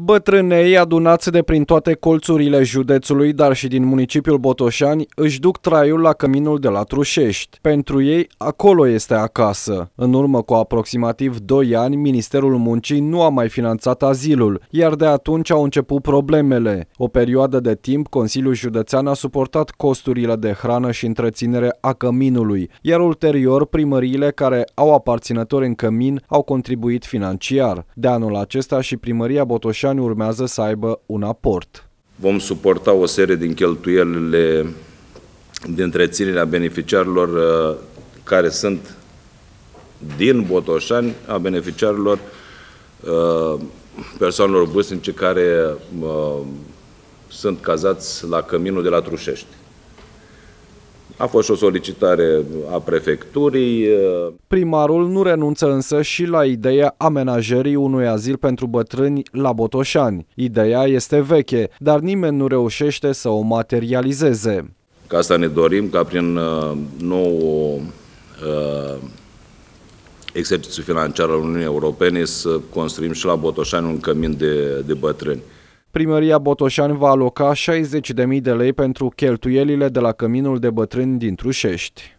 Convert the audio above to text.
Bătrânei adunați de prin toate colțurile județului, dar și din municipiul Botoșani, își duc traiul la căminul de la Trușești. Pentru ei, acolo este acasă. În urmă cu aproximativ 2 ani, Ministerul Muncii nu a mai finanțat azilul, iar de atunci au început problemele. O perioadă de timp, Consiliul Județean a suportat costurile de hrană și întreținere a căminului, iar ulterior primăriile care au aparținători în cămin au contribuit financiar. De anul acesta și primăria Botoșani ani urmează să aibă un aport. Vom suporta o serie din cheltuielile de întreținere a beneficiarilor uh, care sunt din Botoșani, a beneficiarilor uh, persoanelor vârstnice care uh, sunt cazați la căminul de la Trușești. A fost și o solicitare a prefecturii. Uh, Primarul nu renunță însă și la ideea amenajării unui azil pentru bătrâni la Botoșani. Ideea este veche, dar nimeni nu reușește să o materializeze. Ca asta ne dorim, ca prin uh, nou uh, exercițiu financiar al Uniunii Europene să construim și la Botoșani un cămin de, de bătrâni. Primăria Botoșani va aloca 60.000 de lei pentru cheltuielile de la Căminul de Bătrâni din Trușești.